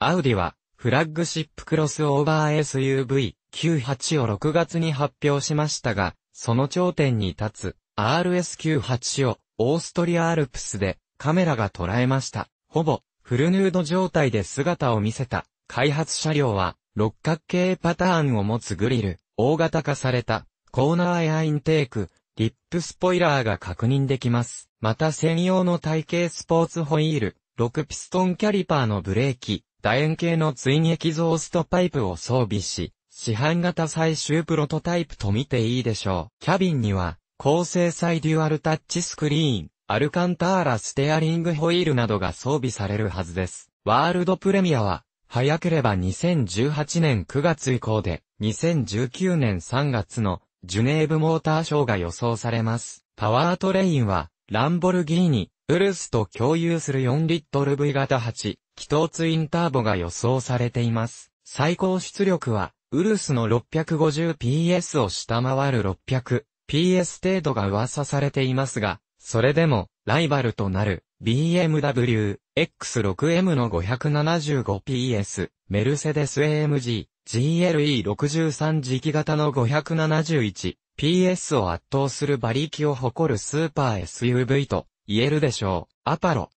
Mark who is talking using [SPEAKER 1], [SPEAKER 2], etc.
[SPEAKER 1] アウディは、フラッグシップクロスオーバー SUV98 を6月に発表しましたが、その頂点に立つ RS98 をオーストリアアルプスでカメラが捉えました。ほぼフルヌード状態で姿を見せた開発車両は六角形パターンを持つグリル、大型化されたコーナーエアインテーク、リップスポイラーが確認できます。また専用の体型スポーツホイール、6ピストンキャリパーのブレーキ、楕円形のツインエキゾーストパイプを装備し、市販型最終プロトタイプと見ていいでしょう。キャビンには、高精細デュアルタッチスクリーン、アルカンターラステアリングホイールなどが装備されるはずです。ワールドプレミアは、早ければ2018年9月以降で、2019年3月のジュネーブモーターショーが予想されます。パワートレインは、ランボルギーニ、ウルスと共有する4リットル V 型8、気筒ツインターボが予想されています。最高出力は、ウルスの 650PS を下回る 600PS 程度が噂されていますが、それでも、ライバルとなる BMW X6M の 575PS、メルセデス AMG GLE63 時期型の 571PS を圧倒する馬力を誇るスーパー SUV と言えるでしょう。アパロ